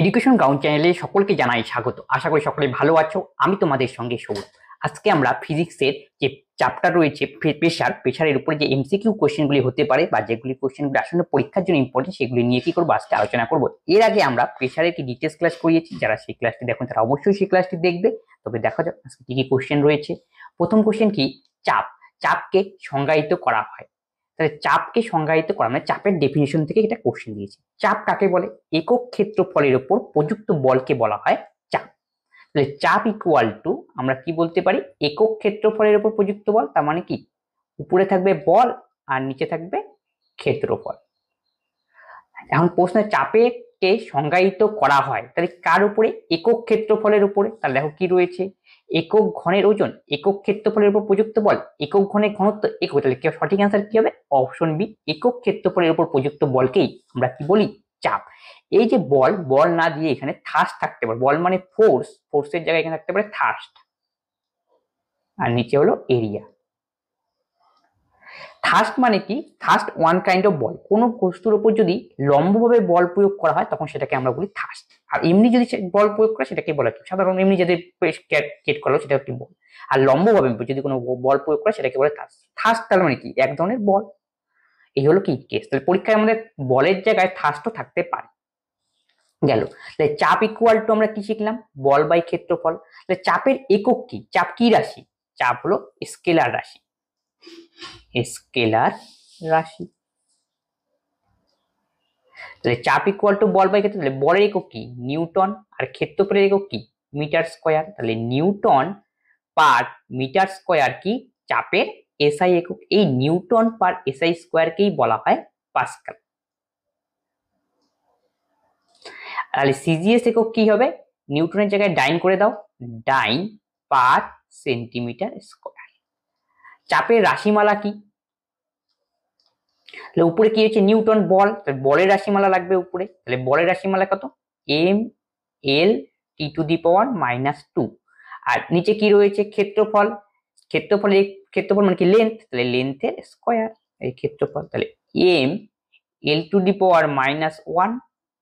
education ground চ্যানেলে সকলকে জানাই স্বাগত আশা করি সকলে ভালো আছো আমি তোমাদের সঙ্গে সৌর আজকে আমরা ফিজিক্সের যে চ্যাপ্টার রয়েছে প্রেশার প্রেশারের উপরে যে এমসিকিউ কোশ্চেনগুলি হতে পারে বা যেগুলি কোয়েশনগুলি আসলে পরীক্ষার জন্য ইম্পর্টেন্ট সেগুলি নিয়ে কি করবো আজকে আলোচনা করবো এর আগে আমরা প্রেশারের কি ডিটেলস ক্লাস করিয়েছি যারা সেই ক্লাসটি দেখুন তারা অবশ্যই সেই ক্লাসটি দেখবে তবে দেখা যাক আজকে কী কী কোশ্চেন রয়েছে প্রথম কোশ্চেন কি চাপ চাপকে সংজ্ঞায়িত করা হয় তাহলে চাপকে সংজ্ঞায়িত করা মানে চাপের ডেফিনেশন থেকে এটা কোশ্চেন দিয়েছে চাপ কাকে বলে একক ক্ষেত্রফলের ওপর প্রযুক্ত বলকে বলা হয় চাপ তাহলে চাপ ইকুয়াল টু আমরা কি বলতে পারি একক ক্ষেত্রফলের ওপর প্রযুক্ত বল তার মানে কি উপরে থাকবে বল আর নিচে থাকবে ক্ষেত্রফল এখন প্রশ্ন চাপে কে সংজ্ঞায়িত করা হয় তাহলে কার উপরে একক ক্ষেত্রফলের উপরে তাহলে দেখো কি রয়েছে একক ঘনের ওজন একক ক্ষেত্রফলের উপর প্রযুক্ত বল একক ঘনের ঘনত্ব একক তাহলে সঠিক অ্যান্সার কি হবে অপশন বি একক ক্ষেত্রফলের উপর প্রযুক্ত বলকেই আমরা কি বলি চাপ এই যে বল বল না দিয়ে এখানে থাস থাকতে পারে বল মানে ফোর্স ফোর্সের জায়গায় এখানে থাকতে পারে থাস্ট আর নিচে হলো এরিয়া থাস্ট মানে কি থাস্ট ওয়ান কাইন্ড অফ বল কোনো বস্তুর ওপর যদি লম্বভাবে বল প্রয়োগ করা হয় তখন সেটাকে আমরা বলি থাস্ট আর এমনি যদি বল প্রয়োগ করে সেটাকে বলা কি সাধারণ এমনি যদি ক্রিয়েট করা সেটা একটি বল আর লম্বভাবে যদি কোনো বল প্রয়োগ করে সেটাকে বলে থাস্ট থাস্ট তাহলে মানে কি এক ধরনের বল এই হলো কি কেস তাহলে পরীক্ষায় আমাদের বলের জায়গায় থাস্টও থাকতে পারে গেল তাহলে চাপ ইকুয়াল টু আমরা কি শিখলাম বল বাই ক্ষেত্রফল তাহলে চাপের একক কি চাপ কি রাশি চাপ হলো স্কেলার রাশি স্কেলার রাশি তাহলে চাপ ইকুয়াল টু বল বাই ক্ষেত্রে তাহলে বলের একক কি নিউটন আর ক্ষেত্রফলের একক কি মিটার স্কোয়ার তাহলে নিউটন পার মিটার স্কোয়ার কি চাপের এসআই একক এই নিউটন পার এসআই স্কোয়ারকেই বলা হয় পাস্কাল তাহলে সিজিএস একক কি হবে নিউটনের জায়গায় ডাইন করে দাও ডাইন পার সেন্টিমিটার স্কোয়ার চাপের রাশিমালা কি তাহলে উপরে কি হচ্ছে নিউটন বল তাহলে বলের রাশিমালা লাগবে উপরে তাহলে বলের রাশিমালা কত M L T to the power minus two আর নিচে কি রয়েছে ক্ষেত্রফল ক্ষেত্রফল ক্ষেত্রফল মানে কি লেন্থ তাহলে লেন্থের স্কোয়ার এই ক্ষেত্রফল তাহলে M L to the power minus one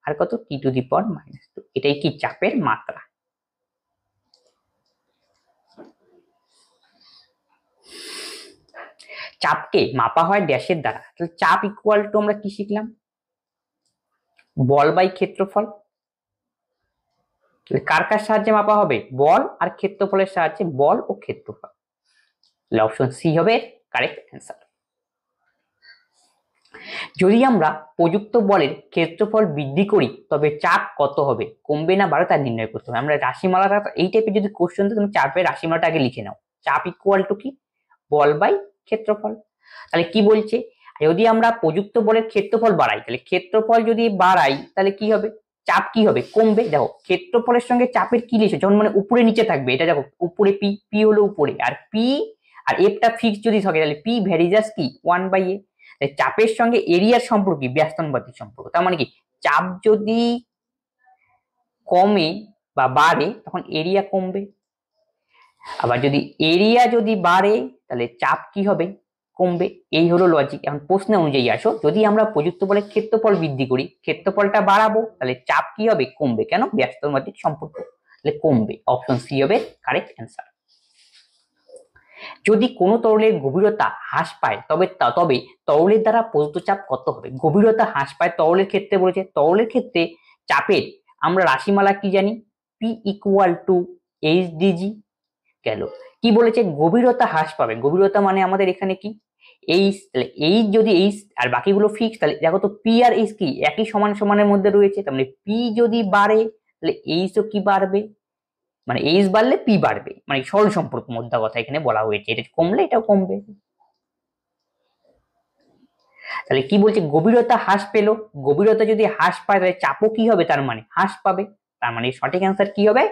আর কত T to the power minus two এটাই কি চাপের মাত্রা চাপকে মাপা হয় ড্যাশের দ্বারা তাহলে চাপ ইকুয়াল টু আমরা কি শিখলাম বল বাই ক্ষেত্রফল কার কার সাহায্যে মাপা হবে বল আর ক্ষেত্রফলের সাহায্যে বল ও ক্ষেত্রফল তাহলে অপশন সি হবে কারেক্ট অ্যান্সার যদি আমরা প্রযুক্ত বলের ক্ষেত্রফল বৃদ্ধি করি তবে চাপ কত হবে কমবে না বাড়বে তা নির্ণয় করতে হবে আমরা রাশিমালাটা এই টাইপের যদি কোশ্চেন তুমি চাপের রাশিমালাটা আগে লিখে নাও চাপ ইকুয়াল টু কি বল বাই ক্ষেত্রফল তাহলে কি বলছে যদি আমরা প্রযুক্ত বলের ক্ষেত্রফল বাড়াই তাহলে ক্ষেত্রফল যদি বাড়াই তাহলে কি হবে চাপ কি হবে কমবে দেখো ক্ষেত্রফলের সঙ্গে চাপের কি রেশো যখন মানে উপরে নিচে থাকবে এটা দেখো উপরে পি পি হলো উপরে আর পি আর এফটা ফিক্স যদি থাকে তাহলে পি ভ্যারিজাস কি ওয়ান বাই এ চাপের সঙ্গে এরিয়ার সম্পর্ক কি ব্যস্তনবাদী সম্পর্ক তার মানে কি চাপ যদি কমে বা বাড়ে তখন এরিয়া কমবে আবার যদি এরিয়া যদি বাড়ে তাহলে চাপ কি হবে কমবে এই হলো লজিক এখন প্রশ্ন অনুযায়ী আসো যদি আমরা প্রযুক্ত বলে ক্ষেত্রফল বৃদ্ধি করি ক্ষেত্রফলটা বাড়াবো তাহলে চাপ কি হবে কমবে কেন ব্যস্তমাটিক সম্পর্ক তাহলে কমবে অপশন সি হবে কারেক্ট অ্যান্সার যদি কোনো তরলের গভীরতা হ্রাস পায় তবে তবে তরলের দ্বারা প্রযুক্ত চাপ কত হবে গভীরতা হ্রাস পায় তরলের ক্ষেত্রে বলেছে তরলের ক্ষেত্রে চাপের আমরা রাশিমালা কি জানি P equal to H D G গেল কি বলেছে গভীরতা হ্রাস পাবে গভীরতা মানে আমাদের এখানে কি এই এই যদি এই আর বাকিগুলো ফিক্স তাহলে দেখো তো পি আর এইচ কি একই সমান সমানের মধ্যে রয়েছে তার মানে পি যদি বাড়ে তাহলে এইচও কি বাড়বে মানে এইচ বাড়লে পি বাড়বে মানে সরল সম্পর্ক মধ্যে কথা এখানে বলা হয়েছে এটা কমলে এটাও কমবে তাহলে কি বলছে গভীরতা হ্রাস পেল গভীরতা যদি হ্রাস পায় তাহলে চাপও কি হবে তার মানে হ্রাস পাবে তার মানে সঠিক অ্যান্সার কি হবে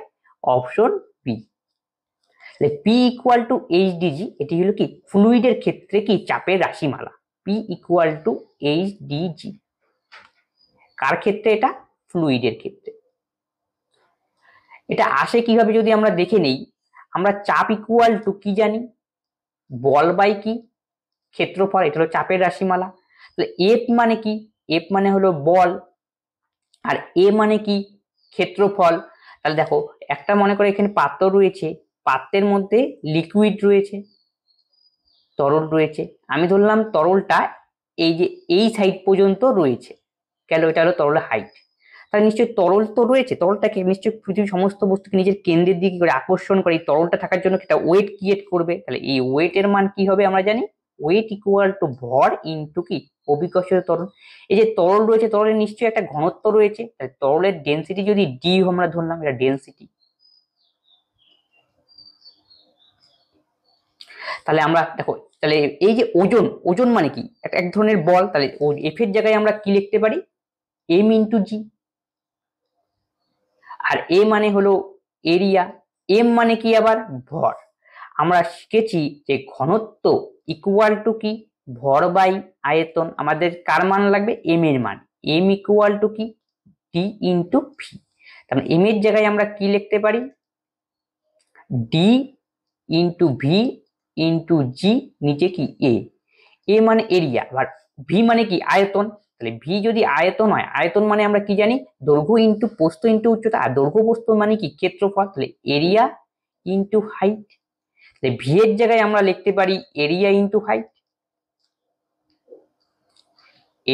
অপশন বি তাহলে P equal to H D G এটি হলো কি ফ্লুইডের ক্ষেত্রে কি চাপের রাশিমালা P equal to H D G কার ক্ষেত্রে এটা ফ্লুইডের ক্ষেত্রে এটা আসে কিভাবে যদি আমরা দেখে নেই আমরা চাপ ইকুয়াল টু কি জানি বল বাই কি ক্ষেত্রফল এটা হলো চাপের রাশিমালা তাহলে এফ মানে কি এফ মানে হলো বল আর এ মানে কি ক্ষেত্রফল তাহলে দেখো একটা মনে করে এখানে পাত্র রয়েছে পাত্রের মধ্যে লিকুইড রয়েছে তরল রয়েছে আমি ধরলাম তরলটা এই যে এই সাইড পর্যন্ত রয়েছে কেন এটা হলো তরলের হাইট তাহলে নিশ্চয়ই তরল তো রয়েছে তরলটাকে নিশ্চয়ই পৃথিবীর সমস্ত বস্তুকে নিজের কেন্দ্রের দিকে করে আকর্ষণ করে এই তরলটা থাকার জন্য সেটা ওয়েট ক্রিয়েট করবে তাহলে এই ওয়েটের মান কি হবে আমরা জানি ওয়েট ইকুয়াল টু ভর টু কি অবিকর্ষিত তরল এই যে তরল রয়েছে তরলের নিশ্চয়ই একটা ঘনত্ব রয়েছে তাহলে তরলের ডেন্সিটি যদি ডি আমরা ধরলাম এটা ডেন্সিটি তাহলে আমরা দেখো তাহলে এই যে ওজন ওজন মানে কি এক ধরনের বল তাহলে এফ এর জায়গায় আমরা কি লিখতে পারি এম ইন্টু জি আর এ মানে হলো এরিয়া এম মানে কি আবার ভর আমরা শিখেছি যে ঘনত্ব ইকুয়াল টু কি ভর বাই আয়তন আমাদের কার মান লাগবে এম এর মান এম ইকুয়াল টু কি ডি ইন্টু ভি তাহলে এম এর জায়গায় আমরা কি লিখতে পারি D into V into G নিচে কি এ এ মানে এরিয়া আবার ভি মানে কি আয়তন তাহলে ভি যদি আয়তন হয় আয়তন মানে আমরা কি জানি দৈর্ঘ্য ইন্টু পোস্ত ইন্টু উচ্চতা আর দৈর্ঘ্য পোস্ত মানে কি ক্ষেত্রফল তাহলে এরিয়া ইন্টু হাইট তাহলে ভি এর জায়গায় আমরা লিখতে পারি area into height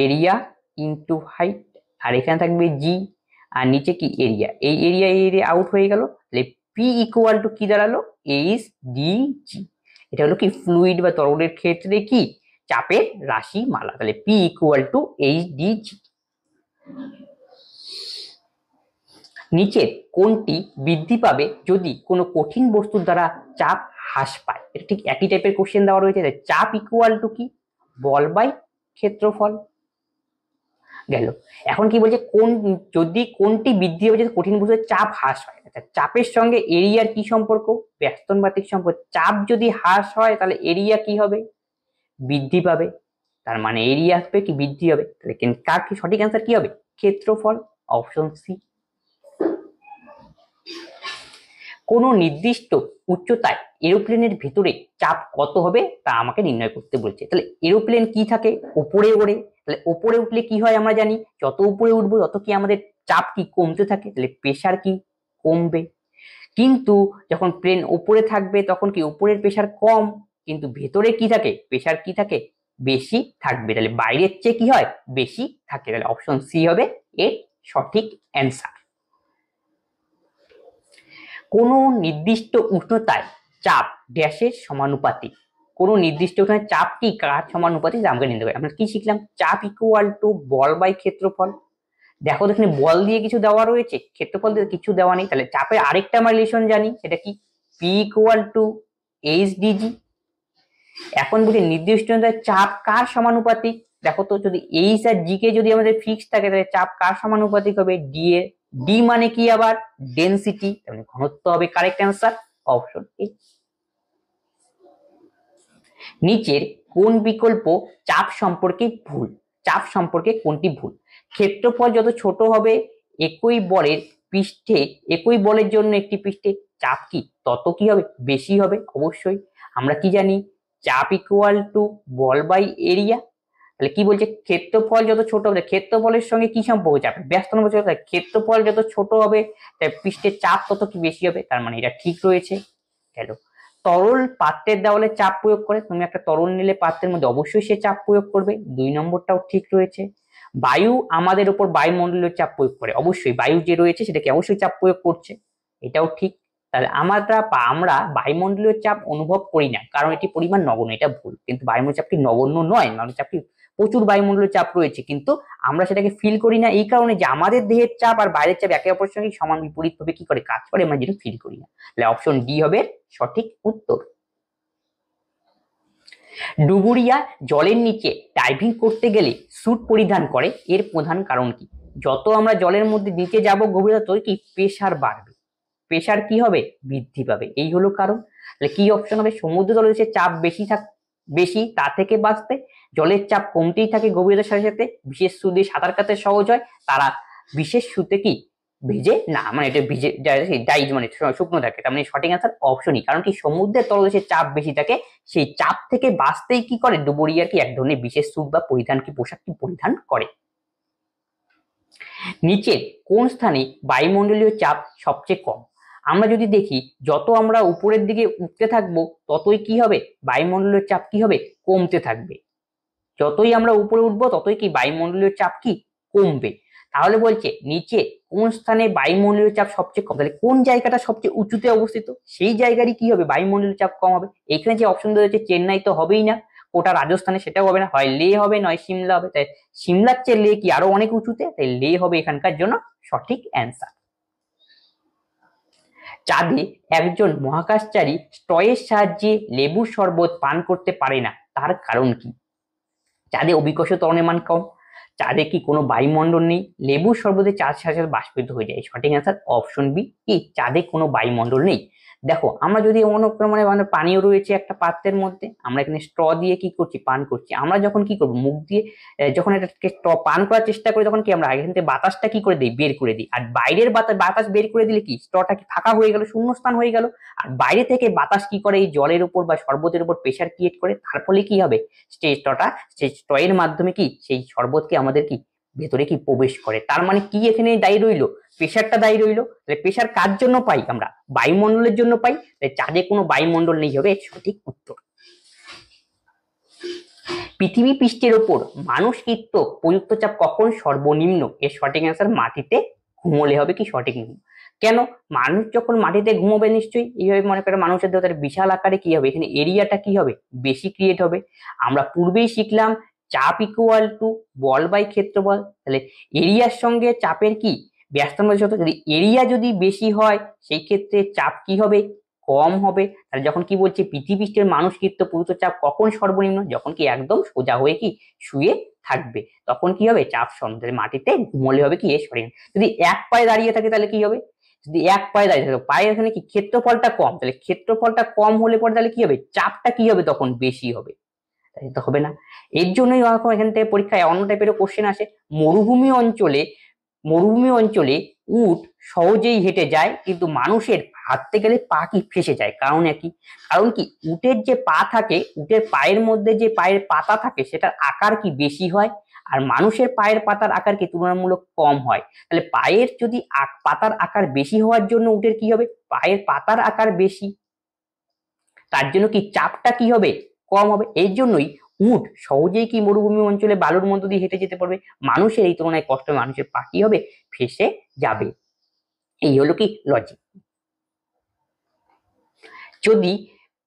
area into height আর এখানে থাকবে জি আর নিচে কি এরিয়া এই এরিয়া এরিয়া আউট হয়ে গেল তাহলে পি ইকুয়াল টু কি দাঁড়ালো এইচ ডি জি এটা হলো কি ফ্লুইড বা তরলের ক্ষেত্রে কি চাপের রাশি মালা তাহলে P equal to H D G নিচের কোনটি বৃদ্ধি পাবে যদি কোনো কঠিন বস্তুর দ্বারা চাপ হ্রাস পায় এটা ঠিক একই টাইপের কোশ্চেন দেওয়া রয়েছে চাপ ইকুয়াল টু কি বল বাই ক্ষেত্রফল গেল এখন কি বলছে কোন যদি কোনটি বৃদ্ধি হবে যদি কঠিন বুঝতে চাপ হ্রাস হয় আচ্ছা চাপের সঙ্গে এরিয়ার কি সম্পর্ক ব্যস্তনবাতিক সম্পর্ক চাপ যদি হ্রাস হয় তাহলে এরিয়া কি হবে বৃদ্ধি পাবে তার মানে এরিয়া আসবে কি বৃদ্ধি হবে তাহলে কার কি সঠিক অ্যান্সার কি হবে ক্ষেত্রফল অপশন সি কোনো নির্দিষ্ট উচ্চতায় এরোপ্লেনের ভিতরে চাপ কত হবে তা আমাকে নির্ণয় করতে বলছে তাহলে এরোপ্লেন কি থাকে উপরে ওড়ে তাহলে ওপরে উঠলে কি হয় আমরা জানি যত উপরে উঠবো তত কি আমাদের চাপ কি কমতে থাকে তাহলে প্রেশার কি কমবে কিন্তু যখন প্লেন ওপরে থাকবে তখন কি ওপরের প্রেশার কম কিন্তু ভেতরে কি থাকে প্রেশার কি থাকে বেশি থাকবে তাহলে বাইরের চেয়ে কি হয় বেশি থাকে তাহলে অপশন সি হবে এর সঠিক অ্যান্সার কোনো নির্দিষ্ট উষ্ণতায় চাপ ড্যাশের সমানুপাতিক কোনো নির্দিষ্ট ওখানে চাপটি কাজ সমানুপাতে আমাকে নিতে হবে আমরা কি শিখলাম চাপ ইকুয়াল টু বল বাই ক্ষেত্রফল দেখো এখানে বল দিয়ে কিছু দেওয়া রয়েছে ক্ষেত্রফল দিয়ে কিছু দেওয়া নেই তাহলে চাপের আরেকটা আমরা রিলেশন জানি সেটা কি P equal to H D G এখন বলি নির্দিষ্ট চাপ কার সমানুপাতিক দেখো তো যদি এইচ আর জি কে যদি আমাদের ফিক্স থাকে তাহলে চাপ কার সমানুপাতিক হবে ডি এ ডি মানে কি আবার ডেন্সিটি মানে ঘনত্ব হবে কারেক্ট অ্যান্সার অপশন এই নিচের কোন বিকল্প চাপ সম্পর্কে ভুল চাপ সম্পর্কে কোনটি ভুল ক্ষেত্রফল যত ছোট হবে একই বলের পৃষ্ঠে একই বলের জন্য একটি পৃষ্ঠে চাপ কি তত কি হবে বেশি হবে অবশ্যই আমরা কি জানি চাপ ইকুয়াল টু বল বাই এরিয়া তাহলে কি বলছে ক্ষেত্রফল যত ছোট হবে ক্ষেত্রফলের সঙ্গে কি সম্পর্ক চাপ ব্যস্ত ক্ষেত্রফল যত ছোট হবে তাই পৃষ্ঠের চাপ তত কি বেশি হবে তার মানে এটা ঠিক রয়েছে গেল তরল পাত্রের দেওয়ালে চাপ প্রয়োগ করে তুমি একটা তরল নিলে পাত্রের মধ্যে অবশ্যই সে চাপ প্রয়োগ করবে দুই নম্বরটাও ঠিক রয়েছে বায়ু আমাদের উপর বায়ুমণ্ডলের চাপ প্রয়োগ করে অবশ্যই বায়ু যে রয়েছে সেটাকে অবশ্যই চাপ প্রয়োগ করছে এটাও ঠিক তাহলে আমরা বা আমরা বায়ুমণ্ডলীয় চাপ অনুভব করি না কারণ এটি পরিমাণ নগণ্য এটা ভুল কিন্তু বায়ুমণ্ডল চাপটি নগণ্য নয় নগণ্য চাপটি প্রচুর বায়ুমণ্ডলের চাপ রয়েছে কিন্তু আমরা সেটাকে ফিল করি না এই কারণে যে আমাদের দেহের চাপ আর বাইরের চাপ একে অপরের সঙ্গে সমান বিপরীতভাবে কি করে কাজ করে আমরা যেটা ফিল করি না তাহলে অপশন ডি হবে সঠিক উত্তর ডুবুরিয়া জলের নিচে ডাইভিং করতে গেলে স্যুট পরিধান করে এর প্রধান কারণ কি যত আমরা জলের মধ্যে নিচে যাব গভীরতা তত কি প্রেশার বাড়বে প্রেশার কি হবে বৃদ্ধি পাবে এই হলো কারণ তাহলে কি অপশন হবে সমুদ্র তলদেশে চাপ বেশি থাক বেশি তা থেকে বাঁচতে জলের চাপ কমতেই থাকে গভীরতার সাথে সাথে বিশেষ সু দিয়ে সাঁতার কাটতে সহজ হয় তারা বিশেষ সুতে কি ভিজে না মানে এটা ভিজে ডাইজ মানে শুকনো থাকে তার মানে সঠিক আনসার অপশনই e, কারণ কি সমুদ্রের তলদেশে চাপ বেশি থাকে সেই চাপ থেকে বাঁচতেই কি করে ডুবুরিয়ার কি এক ধরনের বিশেষ স্যুট বা পরিধান কি পোশাক কি পরিধান করে নিচের কোন স্থানে বায়ুমণ্ডলীয় চাপ সবচেয়ে কম আমরা যদি দেখি যত আমরা উপরের দিকে উঠতে থাকবো ততই কি হবে বায়ুমণ্ডলীয় চাপ কি হবে কমতে থাকবে যতই আমরা উপরে উঠবো ততই কি বায়ুমণ্ডলীয় চাপ কি কমবে তাহলে বলছে নিচে কোন স্থানে বায়ুমণ্ডলীয় চাপ সবচেয়ে কম তাহলে কোন জায়গাটা সবচেয়ে উঁচুতে অবস্থিত সেই জায়গারই কি হবে বায়ুমণ্ডলীয় চাপ কম হবে এখানে যে অপশন রয়েছে চেন্নাই তো হবেই না ওটা রাজস্থানে সেটাও হবে না হয় লে হবে নয় সিমলা হবে তাই সিমলার চেয়ে লে কি আরো অনেক উঁচুতে তাই লে হবে এখানকার জন্য সঠিক অ্যান্সার চাঁদে একজন মহাকাশচারী স্টয়ের সাহায্যে লেবুর শরবত পান করতে পারে না তার কারণ কি যাদের অভিকর্ষ ত্বরণের মান কম চাঁদে কি কোনো বায়ুমণ্ডল নেই লেবু শরবতে চাঁদ সাথে বাষ্পিত হয়ে যায় সঠিক অ্যান্সার অপশন বি কি চাঁদে কোনো বায়ুমণ্ডল নেই দেখো আমরা যদি প্রমাণে মানে পানীয় রয়েছে একটা পাত্রের মধ্যে আমরা এখানে স্ট্র দিয়ে কি করছি পান করছি আমরা যখন কি করব মুখ দিয়ে যখন এটাকে স্ট্র পান করার চেষ্টা করি তখন কি আমরা এখান থেকে বাতাসটা কি করে দিই বের করে দিই আর বাইরের বাতাস বাতাস বের করে দিলে কি স্ট্রটা কি ফাঁকা হয়ে গেল শূন্যস্থান হয়ে গেল আর বাইরে থেকে বাতাস কি করে এই জলের উপর বা শরবতের উপর প্রেশার ক্রিয়েট করে তার ফলে কি হবে সেই স্ট্রটা সেই স্ট্রয়ের মাধ্যমে কি সেই শরবতকে আমাদের কি ভেতরে কি প্রবেশ করে তার মানে কি এখানে দায়ী রইল প্রেশারটা দায়ী রইল তাহলে প্রেশার কার জন্য পাই আমরা বায়ুমণ্ডলের জন্য পাই তাহলে চাঁদে কোনো বায়ুমণ্ডল নেই হবে সঠিক উত্তর পৃথিবী পৃষ্ঠের ওপর মানুষ কৃত্য প্রযুক্ত চাপ কখন সর্বনিম্ন এর সঠিক অ্যান্সার মাটিতে ঘুমলে হবে কি সঠিক নিম্ন কেন মানুষ যখন মাটিতে ঘুমোবে নিশ্চয়ই এইভাবে মনে করে মানুষের দেহ তার বিশাল আকারে কি হবে এখানে এরিয়াটা কি হবে বেশি ক্রিয়েট হবে আমরা পূর্বেই শিখলাম চাপ ইকুয়াল টু বল বাই ক্ষেত্রফল তাহলে এরিয়ার সঙ্গে চাপের কি ব্যস্তম যদি এরিয়া যদি বেশি হয় সেই ক্ষেত্রে চাপ কি হবে কম হবে তাহলে যখন কি বলছে পৃথিবীষ্টের মানুষকৃত পুরুত চাপ কখন সর্বনিম্ন যখন কি একদম সোজা হয়ে কি শুয়ে থাকবে তখন কি হবে চাপ সন্ধ্যে মাটিতে ঘুমলে হবে কি এ সরেন যদি এক পায়ে দাঁড়িয়ে থাকে তাহলে কি হবে যদি এক পায়ে দাঁড়িয়ে থাকে পায়ের এখানে কি ক্ষেত্রফলটা কম তাহলে ক্ষেত্রফলটা কম হলে পরে তাহলে কি হবে চাপটা কি হবে তখন বেশি হবে তো হবে না এর জন্যই ওরকম এখান থেকে পরীক্ষায় অন্য টাইপেরও কোশ্চেন আসে মরুভূমি অঞ্চলে মরুভূমি অঞ্চলে উট সহজেই হেঁটে যায় কিন্তু মানুষের হাঁটতে গেলে পা কি ফেসে যায় কারণ একই কারণ কি উটের যে পা থাকে উটের পায়ের মধ্যে যে পায়ের পাতা থাকে সেটার আকার কি বেশি হয় আর মানুষের পায়ের পাতার আকার কি তুলনামূলক কম হয় তাহলে পায়ের যদি পাতার আকার বেশি হওয়ার জন্য উটের কি হবে পায়ের পাতার আকার বেশি তার জন্য কি চাপটা কি হবে কম হবে এর জন্যই উট সহজেই কি মরুভূমি অঞ্চলে বালুর মধ্য দিয়ে হেঁটে যেতে পারবে মানুষের এই তুলনায় কষ্ট মানুষের পাখি হবে ফেসে যাবে এই হলো কি লজিক যদি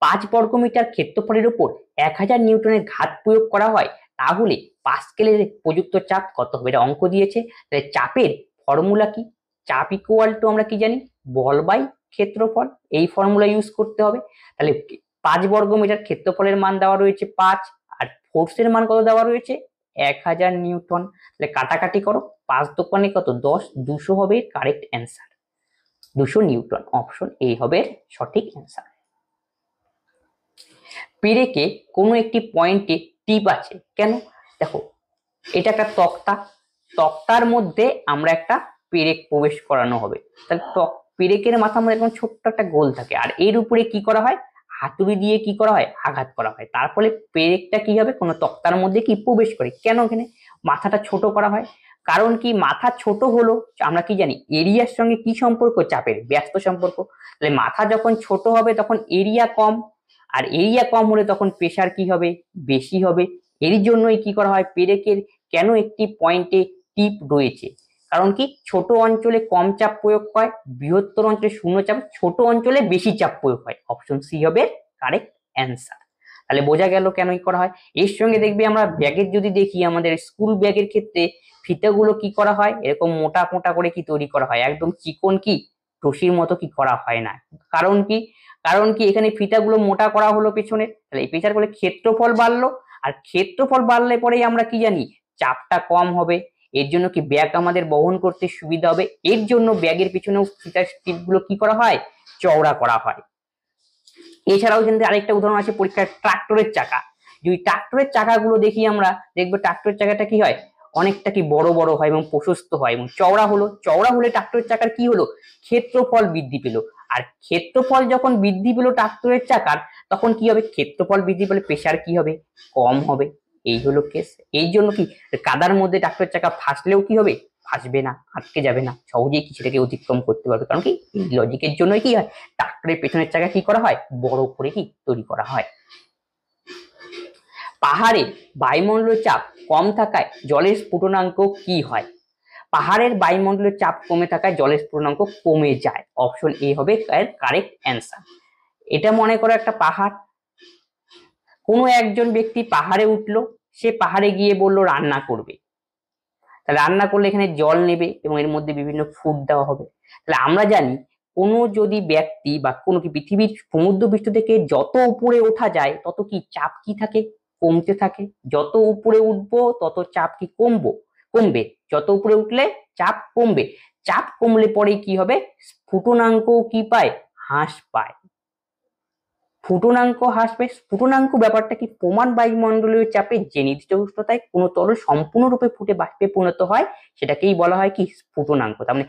পাঁচ বর্গমিটার ক্ষেত্রফলের উপর এক হাজার নিউটনের ঘাত প্রয়োগ করা হয় তাহলে পাস্কেলের প্রযুক্ত চাপ কত হবে এটা অঙ্ক দিয়েছে তাহলে চাপের ফর্মুলা কি চাপ ইকুয়াল টু আমরা কি জানি বল বাই ক্ষেত্রফল এই ফর্মুলা ইউজ করতে হবে তাহলে পাঁচ বর্গ মিটার ক্ষেত্রফলের মান দেওয়া রয়েছে পাঁচ আর ফোর্সের মান কত দেওয়া রয়েছে এক হাজার নিউটন তাহলে কাটাকাটি করো পাঁচ দোকানে কত দশ দুশো হবে কারেক্ট অ্যান্সার দুশো নিউটন অপশন এই হবে সঠিক অ্যান্সার পেরেকে কোনো একটি পয়েন্টে টিপ আছে কেন দেখো এটা একটা তক্তা তক্তার মধ্যে আমরা একটা পেরেক প্রবেশ করানো হবে তাহলে পেরেকের মাথা আমাদের এরকম ছোট্ট একটা গোল থাকে আর এর উপরে কি করা হয় হাতুড়ি দিয়ে কি করা হয় আঘাত করা হয় তার ফলে পেরেকটা কি হবে কোনো তক্তার মধ্যে কি প্রবেশ করে কেন এখানে মাথাটা ছোট করা হয় কারণ কি মাথা ছোট হলো আমরা কি জানি এরিয়ার সঙ্গে কি সম্পর্ক চাপের ব্যস্ত সম্পর্ক তাহলে মাথা যখন ছোট হবে তখন এরিয়া কম আর এরিয়া কম হলে তখন প্রেশার কি হবে বেশি হবে এর জন্যই কি করা হয় পেরেকের কেন একটি পয়েন্টে টিপ রয়েছে কারণ কি ছোট অঞ্চলে কম চাপ প্রয়োগ হয় বৃহত্তর অঞ্চলে শূন্য চাপ ছোট অঞ্চলে বেশি চাপ প্রয়োগ হয় অপশন সি হবে কারেক্ট অ্যান্সার তাহলে বোঝা গেল কেনই করা হয় এর সঙ্গে দেখবি আমরা ব্যাগের যদি দেখি আমাদের স্কুল ব্যাগের ক্ষেত্রে ফিতাগুলো কি করা হয় এরকম মোটা মোটা করে কি তৈরি করা হয় একদম চিকন কি টসির মতো কি করা হয় না কারণ কি কারণ কি এখানে ফিতাগুলো মোটা করা হলো পেছনে তাহলে এই পেছার ফলে ক্ষেত্রফল বাড়লো আর ক্ষেত্রফল বাড়লে পরেই আমরা কি জানি চাপটা কম হবে এর জন্য কি ব্যাগ আমাদের বহন করতে সুবিধা হবে এর জন্য ব্যাগের পিছনেও ফিচার স্ট্রিপ গুলো কি করা হয় চওড়া করা হয় এছাড়াও কিন্তু আরেকটা উদাহরণ আছে পরীক্ষার ট্রাক্টরের চাকা যদি ট্রাক্টরের চাকাগুলো দেখি আমরা দেখবো ট্রাক্টরের চাকাটা কি হয় অনেকটা কি বড় বড় হয় এবং প্রশস্ত হয় এবং চওড়া হলো চওড়া হলে ট্রাক্টরের চাকার কি হলো ক্ষেত্রফল বৃদ্ধি পেল আর ক্ষেত্রফল যখন বৃদ্ধি পেল ট্রাক্টরের চাকার তখন কি হবে ক্ষেত্রফল বৃদ্ধি পেলে প্রেশার কি হবে কম হবে এই হলো কেস এই জন্য কি কাদার মধ্যে ট্রাক্টর চাকা ফাঁসলেও কি হবে ফাঁসবে না আটকে যাবে না সহজেই কিছুটাকে অতিক্রম করতে পারবে কারণ কি এই লজিকের জন্যই কি হয় ট্রাক্টরের পেছনের চাকা কি করা হয় বড় করে কি তৈরি করা হয় পাহাড়ে বায়ুমণ্ডলের চাপ কম থাকায় জলের স্ফুটনাঙ্ক কি হয় পাহাড়ের বায়ুমণ্ডলের চাপ কমে থাকায় জলের স্ফুটনাঙ্ক কমে যায় অপশন এ হবে এর কারেক্ট অ্যান্সার এটা মনে করো একটা পাহাড় কোনো একজন ব্যক্তি পাহাড়ে উঠলো সে পাহাড়ে গিয়ে বলল রান্না করবে রান্না করলে এখানে জল নেবে এবং এর মধ্যে বিভিন্ন ফুড দেওয়া হবে তাহলে আমরা জানি কোনো যদি ব্যক্তি বা কোনো কি পৃথিবীর সমুদ্রপৃষ্ঠ থেকে যত উপরে ওঠা যায় তত কি চাপ কি থাকে কমতে থাকে যত উপরে উঠবো তত চাপ কি কমবো কমবে যত উপরে উঠলে চাপ কমবে চাপ কমলে পরে কি হবে স্ফুটনাঙ্ক কি পায় হাঁস পায় স্ফুটনাঙ্ক হাসবে স্ফুটনাঙ্ক ব্যাপারটা কি প্রমাণ বায়ুমণ্ডলীয় চাপে যে নির্দিষ্ট উষ্ণতায় কোনো তরল সম্পূর্ণরূপে ফুটে বাষ্পে পরিণত হয় সেটাকেই বলা হয় কি স্ফুটনাঙ্ক তার মানে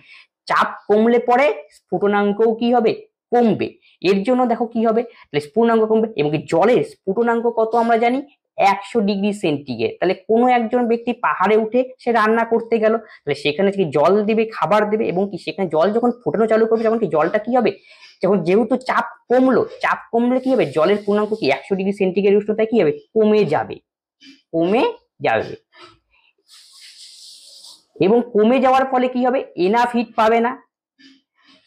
চাপ কমলে পরে স্ফুটনাঙ্কও কি হবে কমবে এর জন্য দেখো কি হবে তাহলে স্ফুটনাঙ্ক কমবে এবং জলের স্ফুটনাঙ্ক কত আমরা জানি একশো ডিগ্রি সেন্টিগ্রেড তাহলে কোনো একজন ব্যক্তি পাহাড়ে উঠে সে রান্না করতে গেল তাহলে সেখানে কি জল দেবে খাবার দেবে এবং কি সেখানে জল যখন ফোটানো চালু করবে তখন কি জলটা কি হবে যখন যেহেতু চাপ কমলো চাপ কমলে কি হবে জলের পূর্ণাঙ্ক কি একশো ডিগ্রি সেন্টিগ্রেড উষ্ণতায় কি হবে কমে যাবে কমে যাবে এবং কমে যাওয়ার ফলে কি হবে এনাফ হিট পাবে না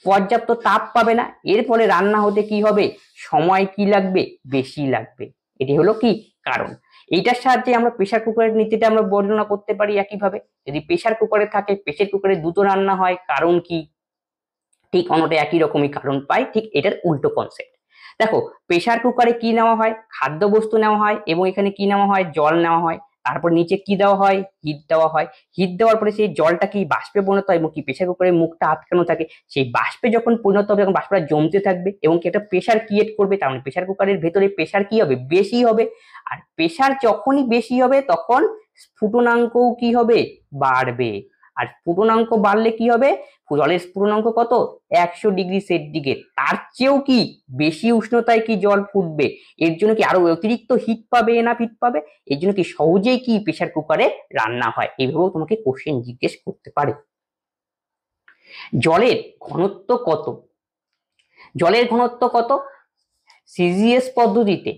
পর্যাপ্ত তাপ পাবে না এর ফলে রান্না হতে কি হবে সময় কি লাগবে বেশি লাগবে এটি হলো কি কারণ এইটার সাহায্যে আমরা প্রেশার কুকারের নীতিটা আমরা বর্ণনা করতে পারি একইভাবে যদি প্রেশার কুকারে থাকে প্রেশার কুকারে দুটো রান্না হয় কারণ কি ঠিক অন্যটা একই রকমই কারণ পায় ঠিক এটার উল্টো কনসেপ্ট দেখো প্রেশার কুকারে কি নেওয়া হয় খাদ্যবস্তু নেওয়া হয় এবং এখানে কি নেওয়া হয় জল নেওয়া হয় তারপর নিচে কি দেওয়া হয় হিট দেওয়া হয় হিট দেওয়ার পরে সেই জলটা কি বাষ্পে পরিণত হয় এবং কি প্রেশার কুকারের মুখটা আটকানো থাকে সেই বাষ্পে যখন পরিণত হবে তখন বাষ্পটা জমতে থাকবে এবং কি একটা প্রেশার ক্রিয়েট করবে তার মানে প্রেশার কুকারের ভেতরে প্রেশার কি হবে বেশি হবে আর প্রেশার যখনই বেশি হবে তখন স্ফুটনাঙ্কও কি হবে বাড়বে আর পূর্ণাঙ্ক বাড়লে কি হবে জলের পূর্ণাঙ্ক কত একশো ডিগ্রি সেট দিকে তার চেয়েও কি বেশি উষ্ণতায় কি জল ফুটবে এর জন্য কি আরো অতিরিক্ত হিট পাবে না ফিট পাবে এর জন্য কি সহজেই কি প্রেশার কুকারে রান্না হয় এইভাবেও তোমাকে কোশ্চেন জিজ্ঞেস করতে পারে জলের ঘনত্ব কত জলের ঘনত্ব কত সিজিএস পদ্ধতিতে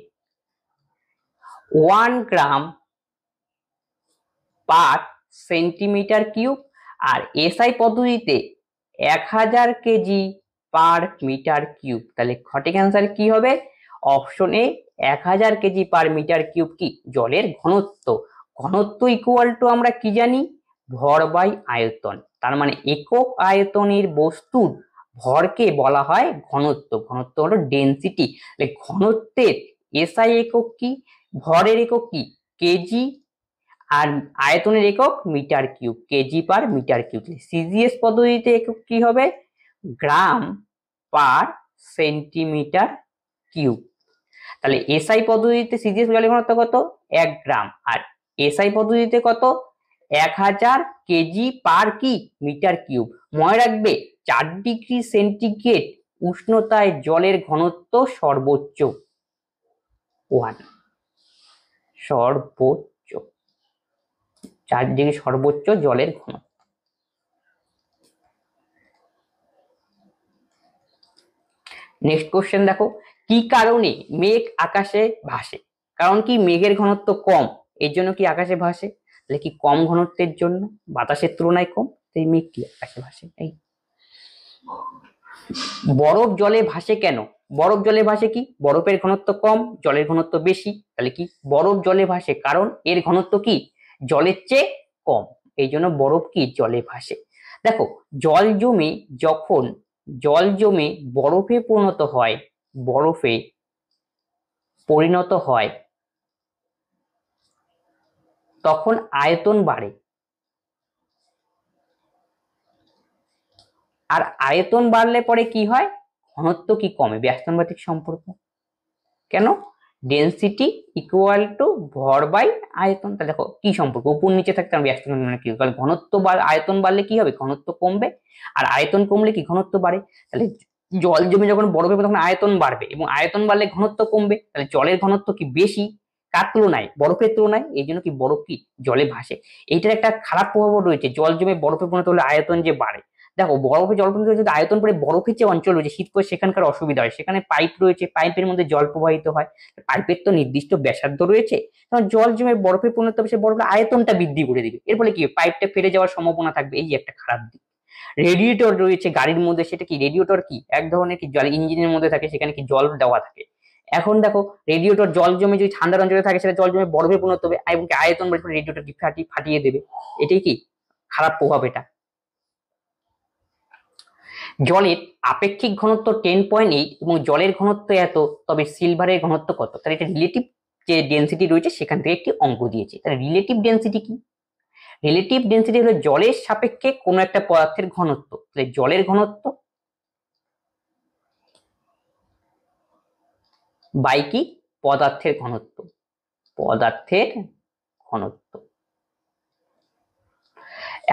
one gram per centimetre cube আর এসআই পদ্ধতিতে এক হাজার কেজি পার মিটার কিউব তাহলে সঠিক অ্যান্সার কি হবে অপশন এ এক হাজার কেজি পার মিটার কিউব কি জলের ঘনত্ব ঘনত্ব ইকুয়াল টু আমরা কি জানি ভর বাই আয়তন তার মানে একক আয়তনের বস্তুর ভরকে বলা হয় ঘনত্ব ঘনত্ব হলো ডেন্সিটি ঘনত্বের এসআই একক কি ভরের একক কি কেজি আর আয়তনের একক metre cube kg per metre cube CGS পদ্ধতিতে একক কি হবে গ্রাম পার সেন্টিমিটার কিউব তাহলে এসআই পদ্ধতিতে সিজিএস জলের ঘনত্ব কত এক গ্রাম আর এসআই পদ্ধতিতে কত এক হাজার কেজি পার কি মিটার কিউব মনে রাখবে চার ডিগ্রি সেন্টিগ্রেড উষ্ণতায় জলের ঘনত্ব সর্বোচ্চ ওয়ান সর্বোচ্চ চারদিকে সর্বোচ্চ জলের ঘন নেক্সট কোশ্চেন দেখো কি কারণে মেঘ আকাশে ভাসে কারণ কি মেঘের ঘনত্ব কম এর জন্য কি আকাশে ভাসে তাহলে কি কম ঘনত্বের জন্য বাতাসের তুলনায় কম সেই মেঘ কি আকাশে ভাসে এই বরফ জলে ভাসে কেন বরফ জলে ভাসে কি বরফের ঘনত্ব কম জলের ঘনত্ব বেশি তাহলে কি বরফ জলে ভাসে কারণ এর ঘনত্ব কি জলের চেয়ে কম এই জন্য বরফ কি জলে ভাসে দেখো জল জমে যখন জল জমে বরফে পরিণত হয় বরফে পরিণত হয় তখন আয়তন বাড়ে আর আয়তন বাড়লে পরে কি হয় ঘনত্ব কি কমে ব্যস্তনবাতিক সম্পর্ক কেন ডেন্সিটি ইকুয়াল টু ভর বাই আয়তন তাহলে দেখো কি সম্পর্ক উপর নিচে থাকতে আমি ব্যস্ত মানে কি তাহলে ঘনত্ব বা আয়তন বাড়লে কি হবে ঘনত্ব কমবে আর আয়তন কমলে কি ঘনত্ব বাড়ে তাহলে জল জমে যখন বড় হবে তখন আয়তন বাড়বে এবং আয়তন বাড়লে ঘনত্ব কমবে তাহলে জলের ঘনত্ব কি বেশি কার তুলনায় বরফের তুলনায় এই জন্য কি বরফ কি জলে ভাসে এইটার একটা খারাপ প্রভাব রয়েছে জল জমে বরফের পরিণত হলে আয়তন যে বাড়ে দেখো বরফে প্রবাহিত যদি আয়তন পরে বরফের যে অঞ্চল রয়েছে শীত করে সেখানকার অসুবিধা হয় সেখানে পাইপ রয়েছে পাইপের মধ্যে জল প্রবাহিত হয় পাইপের তো নির্দিষ্ট ব্যাসার্ধ রয়েছে কারণ জল জমে বরফে পরিণত হবে সে বরফের আয়তনটা বৃদ্ধি করে দিবে এর ফলে কি পাইপটা ফেটে যাওয়ার সম্ভাবনা থাকবে এই একটা খারাপ দিক রেডিয়েটর রয়েছে গাড়ির মধ্যে সেটা কি রেডিয়েটর কি এক ধরনের কি জল ইঞ্জিনের মধ্যে থাকে সেখানে কি জল দেওয়া থাকে এখন দেখো রেডিয়েটর জল জমে যদি ঠান্ডার অঞ্চলে থাকে সেটা জল জমে বরফে পরিণত হবে এবং আয়তন রেডিয়েটর কি ফাটিয়ে দেবে এটাই কি খারাপ প্রভাব এটা জলের আপেক্ষিক ঘনত্ব টেন পয়েন্ট এইট এবং জলের ঘনত্ব এত তবে সিলভারের ঘনত্ব কত তাহলে এটা রিলেটিভ যে ডেন্সিটি রয়েছে সেখান থেকে একটি অঙ্ক দিয়েছে তাহলে রিলেটিভ ডেন্সিটি কি রিলেটিভ ডেন্সিটি হলো জলের সাপেক্ষে কোনো একটা পদার্থের ঘনত্ব তাহলে জলের ঘনত্ব বাই কি পদার্থের ঘনত্ব পদার্থের ঘনত্ব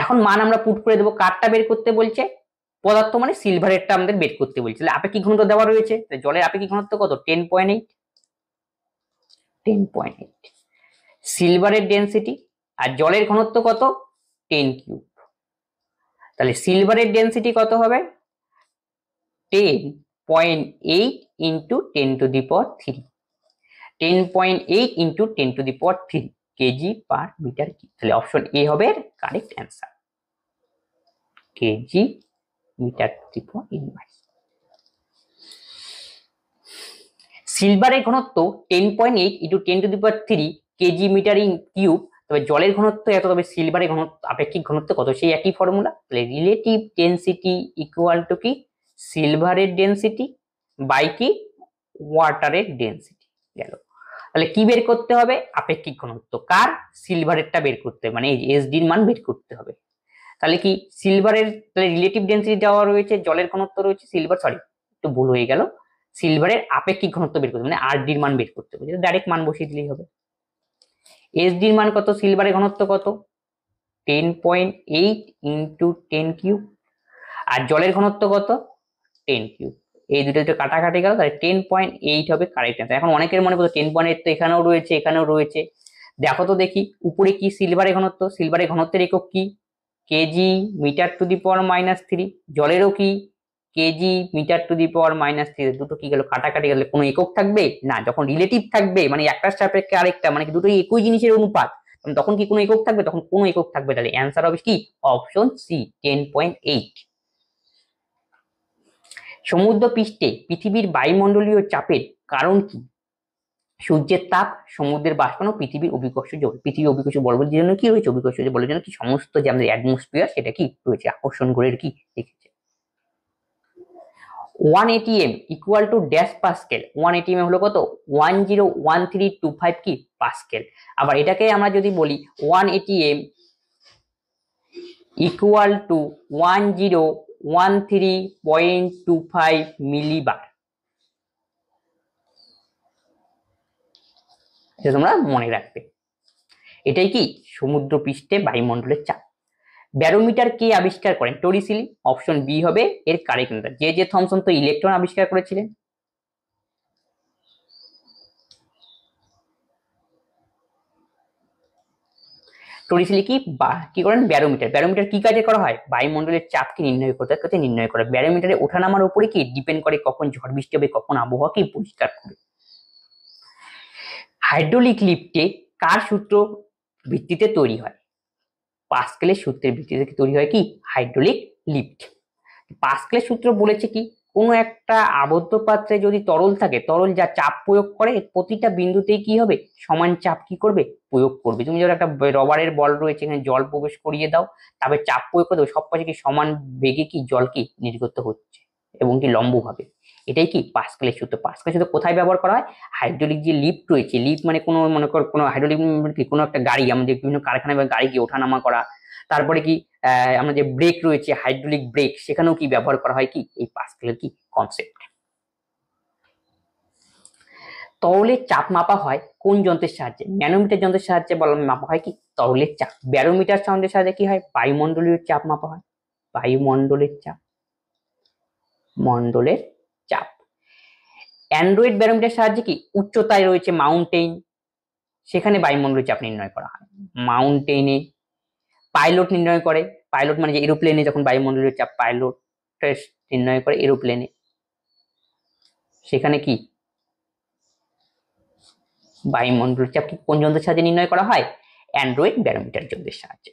এখন মান আমরা পুট করে দেবো কারটা বের করতে বলছে পদার্থ মানে সিলভারেরটা আমাদের বের করতে বলছিল আপেক্ষিক ঘনত্ব দেওয়া রয়েছে জলের আপেক্ষিক ঘনত্ব কত ten point eight ten point eight সিলভারের ডেন্সিটি আর জলের ঘনত্ব কত টেন কিউব তাহলে সিলভারের ডেন্সিটি কত হবে ten point eight into ten to the power three ten point eight into ten to the power three kg per metre cube তাহলে অপশন এ হবে কারেক্ট অ্যান্সার কেজি ইনভার্স সিলভারের ঘনত্ব ten point eight into ten to the power three kg metre in cube তবে জলের ঘনত্ব এত তবে সিলভারের ঘনত্ব আপেক্ষিক ঘনত্ব কত সেই একই ফর্মুলা তাহলে রিলেটিভ ডেন্সিটি ইকুয়াল টু কি সিলভারের ডেন্সিটি বাই কি ওয়াটারের ডেন্সিটি গেল তাহলে কি বের করতে হবে আপেক্ষিক ঘনত্ব কার সিলভারেরটা বের করতে হবে মানে এসডির মান বের করতে হবে তাহলে কি সিলভারের তাহলে রিলেটিভ ডেন্সিটি দেওয়া রয়েছে জলের ঘনত্ব রয়েছে সিলভার সরি একটু ভুল হয়ে গেল সিলভারের আপেক্ষিক ঘনত্ব বের করতে মানে আর ডির মান বের করতে হবে ডাইরেক্ট মান বসিয়ে দিলেই হবে এস ডির মান কত সিলভারের ঘনত্ব কত ten point eight into ten cube আর জলের ঘনত্ব কত টেন কিউব এই দুটো যদি কাটাকাটি গেল তাহলে টেন পয়েন্ট এইট হবে কারেক্ট অ্যান্সার এখন অনেকের মনে করতো টেন পয়েন্ট এইট তো এখানেও রয়েছে এখানেও রয়েছে দেখো তো দেখি উপরে কি সিলভারের ঘনত্ব সিলভারের ঘনত্বের একক কি kg metre to the power minus three জলেরও কি kg metre to the power minus three দুটো কি গেল কাটাকাটি গেলে কোনো একক থাকবে না যখন রিলেটিভ থাকবে মানে একটা সাপেক্ষে আরেকটা মানে দুটোই একই জিনিসের অনুপাত তখন কি কোনো একক থাকবে তখন কোনো একক থাকবে তাহলে অ্যান্সার হবে কি option C ten point eight সমুদ্র পৃষ্ঠে পৃথিবীর বায়ুমণ্ডলীয় চাপের কারণ কি সূর্যের তাপ সমুদ্রের বাষ্পানো পৃথিবীর অভিকর্ষ জল পৃথিবীর অভিকর্ষ বলবের জন্য কি হয়েছে অভিকর্ষ বলের জন্য কি সমস্ত যে আমাদের অ্যাটমসফিয়ার সেটা কি রয়েছে আকর্ষণ করে কি দেখেছে one ATM equal to dash pascal one ATM হলো কত one zero one three two five কি পাস্কেল আবার এটাকে আমরা যদি বলি one ATM equal to one zero one three point two five millibar এটা তোমরা মনে রাখবে এটাই কি সমুদ্র পৃষ্ঠে বায়ুমণ্ডলের চাপ ব্যারোমিটার কে আবিষ্কার করেন টরিসিলি অপশন বি হবে এর কারেক্ট যে যে থমসন তো ইলেকট্রন আবিষ্কার করেছিলেন টরিসিলি কি বা কি করেন ব্যারোমিটার ব্যারোমিটার কি কাজে করা হয় বায়ুমণ্ডলের চাপকে নির্ণয় করতে হয় নির্ণয় করা ব্যারোমিটারে ওঠানামার উপরে কি ডিপেন্ড করে কখন ঝড় বৃষ্টি হবে কখন আবহাওয়া কি পরিষ্কার করবে হাইড্রোলিক লিফ্টে কার সূত্র ভিত্তিতে তৈরি হয় পাস্কেলের সূত্রের ভিত্তিতে তৈরি হয় কি হাইড্রোলিক লিফট পাস্কেলের সূত্র বলেছে কি কোনো একটা আবদ্ধ পাত্রে যদি তরল থাকে তরল যা চাপ প্রয়োগ করে প্রতিটা বিন্দুতেই কি হবে সমান চাপ কি করবে প্রয়োগ করবে তুমি যখন একটা রবারের বল রয়েছে এখানে জল প্রবেশ করিয়ে দাও তারপরে চাপ প্রয়োগ করে দেবে সব পাশে কি সমান বেগে কি জল কি নির্গত হচ্ছে এবং কি হবে এটাই কি পাসকেলের সূত্র পাস্কেলের সূত্র কোথায় ব্যবহার করা হয় হাইড্রোলিক যে লিফ্ট রয়েছে লিফ্ট মানে কোনো মনে কর কোনো হাইড্রোলিক মানে কোনো একটা গাড়ি আমাদের বিভিন্ন কারখানায় বা গাড়ি গিয়ে ওঠানামা করা তারপরে কি আমরা যে ব্রেক রয়েছে হাইড্রোলিক ব্রেক সেখানেও কি ব্যবহার করা হয় কি এই পাস্কেলের কি কনসেপ্ট তরলের চাপ মাপা হয় কোন যন্ত্রের সাহায্যে ম্যানোমিটার যন্ত্রের সাহায্যে বলা মাপা হয় কি তরলের চাপ ব্যারোমিটার সাউন্ডের সাহায্যে কি হয় বায়ুমণ্ডলীয় চাপ মাপা হয় বায়ুমণ্ডলের চাপ মণ্ডলের চাপ অ্যান্ড্রয়েড ব্যারোমিটার সাহায্যে কি উচ্চতায় রয়েছে মাউন্টেন সেখানে বায়ুমণ্ডলের চাপ নির্ণয় করা হয় মাউন্টেনে পাইলট নির্ণয় করে পাইলট মানে যে এরোপ্লেনে যখন বায়ুমণ্ডলের চাপ পাইলট নির্ণয় করে এরোপ্লেনে সেখানে কি বায়ুমণ্ডলের চাপ কি কোন যন্ত্রের সাহায্যে নির্ণয় করা হয় অ্যান্ড্রয়েড ব্যারোমিটার যন্ত্রের সাহায্যে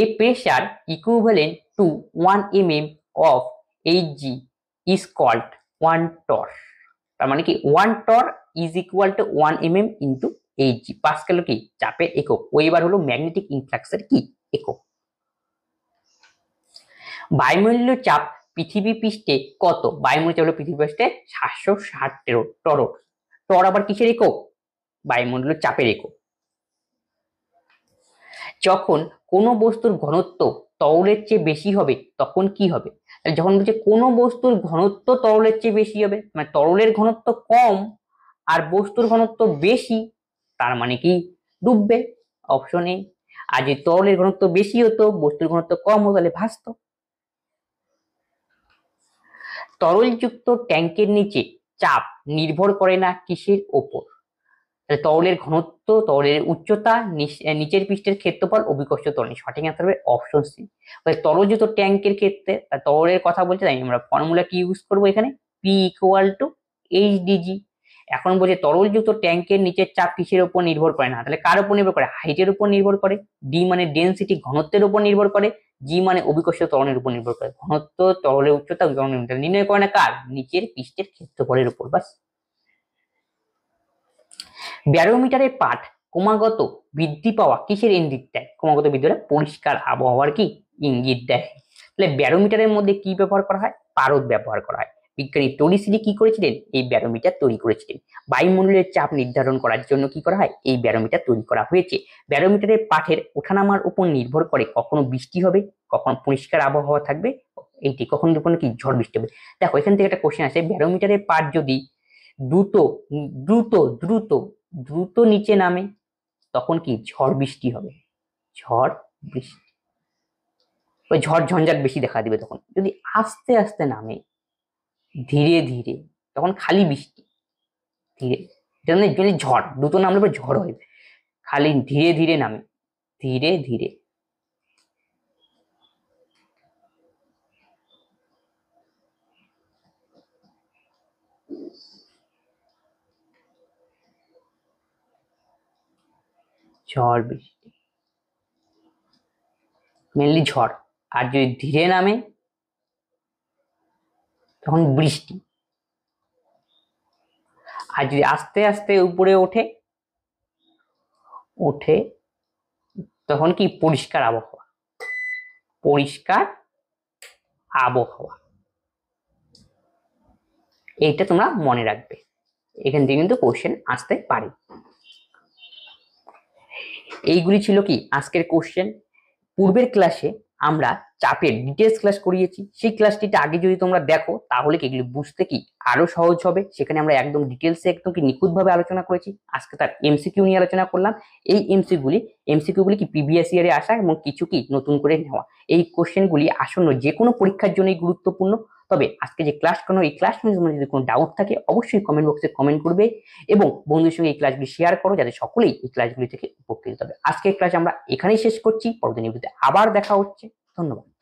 a pressure equivalent to one M M of H G is called one torr তার মানে কি one torr is equal to one M M into H G pascal কি চাপের একক ও এবার হলো ম্যাগনেটিক ইনফ্লাক্সের কি একক বায়ুমণ্ডল চাপ পৃথিবী পৃষ্ঠে কত বায়ুমণ্ডল হলো পৃথিবী পৃষ্ঠে সাতশো ষাট টর টর আবার কিসের একক বায়ুমণ্ডল চাপের একক যখন কোনো বস্তুর ঘনত্ব তরলের চেয়ে বেশি হবে তখন কি হবে যখন বলছে কোনো বস্তুর ঘনত্ব তরলের চেয়ে বেশি হবে মানে তরলের ঘনত্ব কম আর বস্তুর ঘনত্ব বেশি তার মানে কি ডুববে অপশন এ আর যদি তরলের ঘনত্ব বেশি হতো বস্তুর ঘনত্ব কম হতো তাহলে ভাসতো তরলযুক্ত ট্যাঙ্কের নিচে চাপ নির্ভর করে না কিসের ওপর তাহলে তরলের ঘনত্ব তরলের উচ্চতা নিচের পৃষ্ঠের ক্ষেত্রফল অভিকর্ষ তরল সঠিক অ্যান্সার হবে অপশন সি তরল যেহেতু ট্যাঙ্কের ক্ষেত্রে তরলের কথা বলছে তাই আমরা ফর্মুলা কি ইউজ করব এখানে পি ইকুয়াল টু এইচডিজি এখন বলছে তরলযুক্ত ট্যাঙ্কের নিচের চাপ কিসের উপর নির্ভর করে না তাহলে কার উপর নির্ভর করে হাইটের উপর নির্ভর করে ডি মানে ডেন্সিটি ঘনত্বের উপর নির্ভর করে জি মানে অভিকর্ষ তরণের উপর নির্ভর করে ঘনত্ব তরলের উচ্চতা নির্ণয় করে না কার নিচের পৃষ্ঠের ক্ষেত্রফলের উপর বা ব্যারোমিটারের পাঠ ক্রমাগত বৃদ্ধি পাওয়া কিসের ইঙ্গিত দেয় ক্রমাগত বৃদ্ধি হলে পরিষ্কার আবহাওয়ার কি ইঙ্গিত দেয় তাহলে ব্যারোমিটারের মধ্যে কি ব্যবহার করা হয় পারদ ব্যবহার করা হয় বিজ্ঞানী টরিসিলি কি করেছিলেন এই ব্যারোমিটার তৈরি করেছিলেন বায়ুমণ্ডলের চাপ নির্ধারণ করার জন্য কি করা হয় এই ব্যারোমিটার তৈরি করা হয়েছে ব্যারোমিটারের পাঠের ওঠানামার উপর নির্ভর করে কখনো বৃষ্টি হবে কখন পরিষ্কার আবহাওয়া থাকবে এইটি কখন কখনো কি ঝড় বৃষ্টি হবে দেখো এখান থেকে একটা কোশ্চেন আছে ব্যারোমিটারের পাঠ যদি দ্রুত দ্রুত দ্রুত দ্রুত নিচে নামে তখন কি ঝড় বৃষ্টি হবে ঝড় বৃষ্টি ওই ঝড় ঝঞ্ঝাট বেশি দেখা দিবে তখন যদি আস্তে আস্তে নামে ধীরে ধীরে তখন খালি বৃষ্টি ধীরে মানে যদি ঝড় দ্রুত নামলে পরে ঝড় হয় খালি ধীরে ধীরে নামে ধীরে ধীরে ঝড় বৃষ্টি মেনলি ঝড় আর যদি ধীরে নামে তখন বৃষ্টি আর যদি আস্তে আস্তে উপরে ওঠে ওঠে তখন কি পরিষ্কার আবহাওয়া পরিষ্কার আবহাওয়া এইটা তোমরা মনে রাখবে এখান থেকে কিন্তু কোশ্চেন আসতে পারে এইগুলি ছিল কি আজকের কোশ্চেন পূর্বের ক্লাসে আমরা চাপের ডিটেলস ক্লাস করিয়েছি সেই ক্লাসটিতে আগে যদি তোমরা দেখো তাহলে কি এগুলি বুঝতে কি আরো সহজ হবে সেখানে আমরা একদম ডিটেলসে একদম কি নিখুঁতভাবে আলোচনা করেছি আজকে তার এমসিকিউ নিয়ে আলোচনা করলাম এই এমসিগুলি এমসিকিউগুলি কি প্রিভিয়াস ইয়ারে আসা এবং কিছু কি নতুন করে নেওয়া এই কোশ্চেনগুলি আসন্ন যে কোনো পরীক্ষার জন্যই গুরুত্বপূর্ণ তবে আজকে যে ক্লাস কোনো এই ক্লাস নিয়ে তোমার যদি কোনো ডাউট থাকে অবশ্যই কমেন্ট বক্সে কমেন্ট করবে এবং বন্ধুদের সঙ্গে এই ক্লাসগুলি শেয়ার করো যাতে সকলেই এই ক্লাসগুলি থেকে উপকৃত হবে আজকে ক্লাস আমরা এখানেই শেষ করছি পরবর্তী ভিডিওতে আবার দেখা হচ্ছে ধন্যবাদ